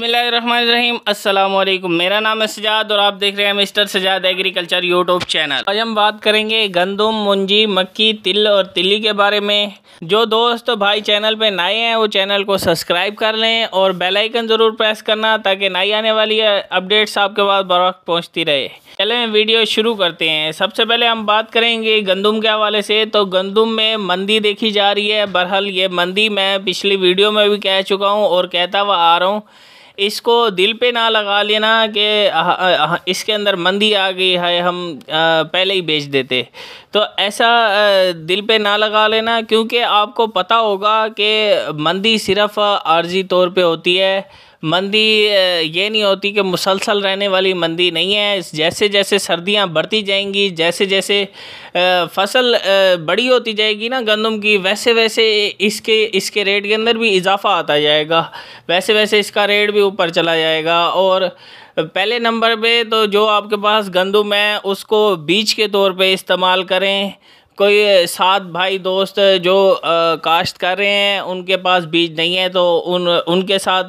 बसमीम अल्लाम मेरा नाम है सजाद और आप देख रहे हैं mister Sajad agriculture YouTube channel आज हम बात करेंगे गंदम मुंजी मक्की तिल और तिली के बारे में जो दोस्त भाई चैनल पे नए हैं वो चैनल को सब्सक्राइब कर लें और बेल आइकन ज़रूर प्रेस करना ताकि नई आने वाली अपडेट्स आपके पास बर वक्त पहुँचती रहे चले वीडियो शुरू करते हैं सबसे पहले हम बात करेंगे गंदम के हवाले से तो गंदम में मंदी देखी जा रही है बहरहाल ये मंदी मैं पिछली वीडियो में भी कह चुका हूँ और कहता हुआ आ रहा हूँ इसको दिल पे ना लगा लेना कि इसके अंदर मंदी आ गई है हम पहले ही बेच देते तो ऐसा दिल पे ना लगा लेना क्योंकि आपको पता होगा कि मंदी सिर्फ आर्जी तौर पे होती है मंदी ये नहीं होती कि मुसलसल रहने वाली मंदी नहीं है जैसे जैसे सर्दियां बढ़ती जाएंगी जैसे जैसे फसल बड़ी होती जाएगी ना गंदम की वैसे वैसे इसके इसके रेट के अंदर भी इजाफा आता जाएगा वैसे वैसे इसका रेट भी ऊपर चला जाएगा और पहले नंबर पे तो जो आपके पास गंदुम है उसको बीज के तौर पे इस्तेमाल करें कोई सात भाई दोस्त जो काश्त कर रहे हैं उनके पास बीज नहीं है तो उन उनके साथ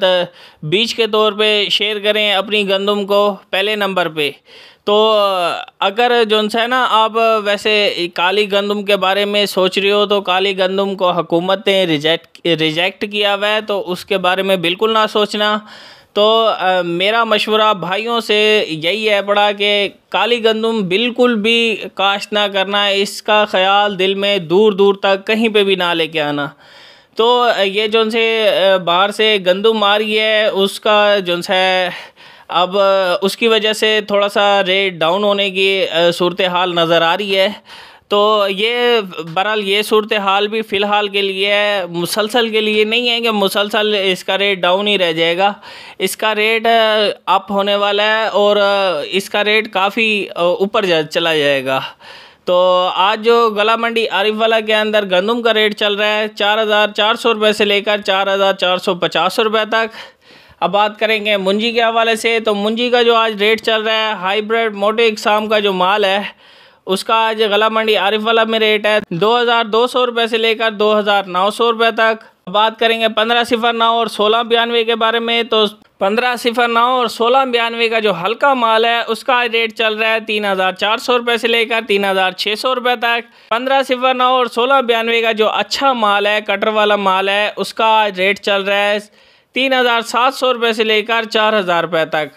बीज के तौर पे शेयर करें अपनी गंदम को पहले नंबर पे तो अगर जो सा है ना आप वैसे काली गंदम के बारे में सोच रही हो तो काली गंदम को हुकूमत ने रिजेक्ट रिजेक्ट किया हुआ है तो उसके बारे में बिल्कुल ना सोचना तो आ, मेरा मशवरा भाइयों से यही है बड़ा कि काली गंदम बिल्कुल भी काश्त ना करना इसका ख्याल दिल में दूर दूर तक कहीं पे भी ना लेके आना तो ये जो से बाहर से गंदम आ रही है उसका जो है अब उसकी वजह से थोड़ा सा रेट डाउन होने की सूरत हाल नज़र आ रही है तो ये बहरहाल ये सूरत हाल भी फ़िलहाल के लिए मुसलसल के लिए नहीं है कि मुसलसल इसका रेट डाउन ही रह जाएगा इसका रेट अप होने वाला है और इसका रेट काफ़ी ऊपर जा, चला जाएगा तो आज जो गला मंडी आरिफ वाला के अंदर गंदम का रेट चल रहा है चार हज़ार चार सौ रुपये से लेकर चार हज़ार चार सौ पचास रुपये तक अब बात करेंगे मुंजी के हवाले से तो मुंजी का जो आज रेट चल रहा है हाईब्रिड मोटे इकसाम का जो माल है उसका आज गला मंडी आरिफ वाला में रेट है दो हज़ार दो सौ से लेकर दो हज़ार नौ सौ रुपए तक बात करेंगे पंद्रह सिफर नौ और सोलह बयानवे के बारे में तो पंद्रह सिफर नौ और सोलह बयानवे का जो हल्का माल है उसका रेट चल रहा है तीन हज़ार चार सौ रुपए से लेकर तीन हज़ार छः सौ रुपए तक पंद्रह सिफर नौ और सोलह बयानवे का जो अच्छा माल है कटर वाला माल है उसका रेट चल रहा है तीन हज़ार सात सौ रुपये से लेकर चार हज़ार रुपए तक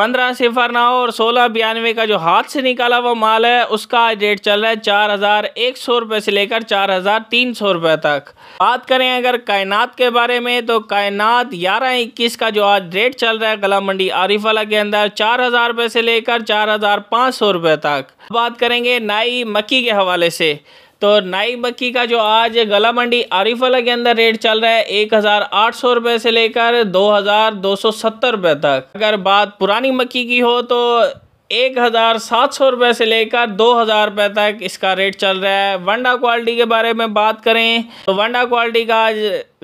पंद्रह सिफर नौ और सोलह बयानवे का जो हाथ से निकाला हुआ माल है उसका आज रेट चल रहा है चार हज़ार एक सौ रुपये से लेकर चार हज़ार तीन सौ रुपये तक बात करें अगर कायनात के बारे में तो कायनात ग्यारह इक्कीस का जो आज रेट चल रहा है गला मंडी आरिफाला के अंदर चार हज़ार रुपये से लेकर चार हज़ार पाँच सौ रुपये तक बात करेंगे नाई मक्की के हवाले से तो नाई बक्की का जो आज गला मंडी आरिफला के अंदर रेट चल रहा है एक हज़ार आठ सौ रुपये से लेकर दो हज़ार दो सौ सत्तर रुपये तक अगर बात पुरानी मक्की की हो तो एक हज़ार सात सौ रुपये से लेकर दो हज़ार रुपये तक इसका रेट चल रहा है वंडा क्वालिटी के बारे में बात करें तो वंडा क्वालिटी का आज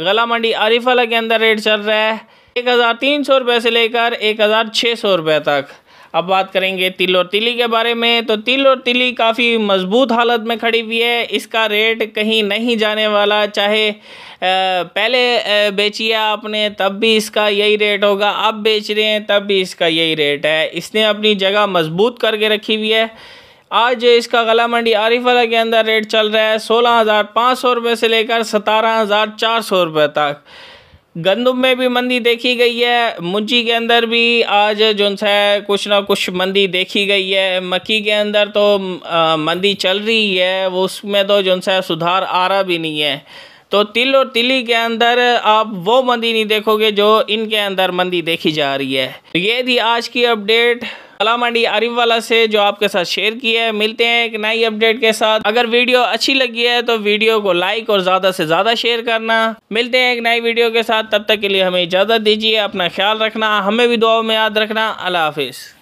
गला मंडी आरिफला के अंदर रेट चल रहा है एक हज़ार तीन सौ रुपये से लेकर एक हज़ार छः सौ रुपये तक अब बात करेंगे तिल और तिली के बारे में तो तिल और तिली काफ़ी मजबूत हालत में खड़ी हुई है इसका रेट कहीं नहीं जाने वाला चाहे पहले बेचिए आपने तब भी इसका यही रेट होगा अब बेच रहे हैं तब भी इसका यही रेट है इसने अपनी जगह मजबूत करके रखी हुई है आज इसका गला मंडी आरिफला के अंदर रेट चल रहा है सोलह हज़ार पाँच सौ रुपये से लेकर सतारह हज़ार चार सौ रुपये तक गंदम में भी मंदी देखी गई है मुंजी के अंदर भी आज जो है कुछ ना कुछ मंदी देखी गई है मक्की के अंदर तो मंदी चल रही है वो उसमें तो जो है सुधार आ रहा भी नहीं है तो तिल और तिली के अंदर आप वो मंदी नहीं देखोगे जो इनके अंदर मंदी देखी जा रही है तो ये थी आज की अपडेट कला मंडी आरिफ वाला से जो आपके साथ शेयर किया है मिलते हैं एक नई अपडेट के साथ अगर वीडियो अच्छी लगी है तो वीडियो को लाइक और ज़्यादा से ज़्यादा शेयर करना मिलते हैं एक नई वीडियो के साथ तब तक के लिए हमें इजाज़त दीजिए अपना ख्याल रखना हमें भी दुआओं में याद रखना अल्लाह हाफिज़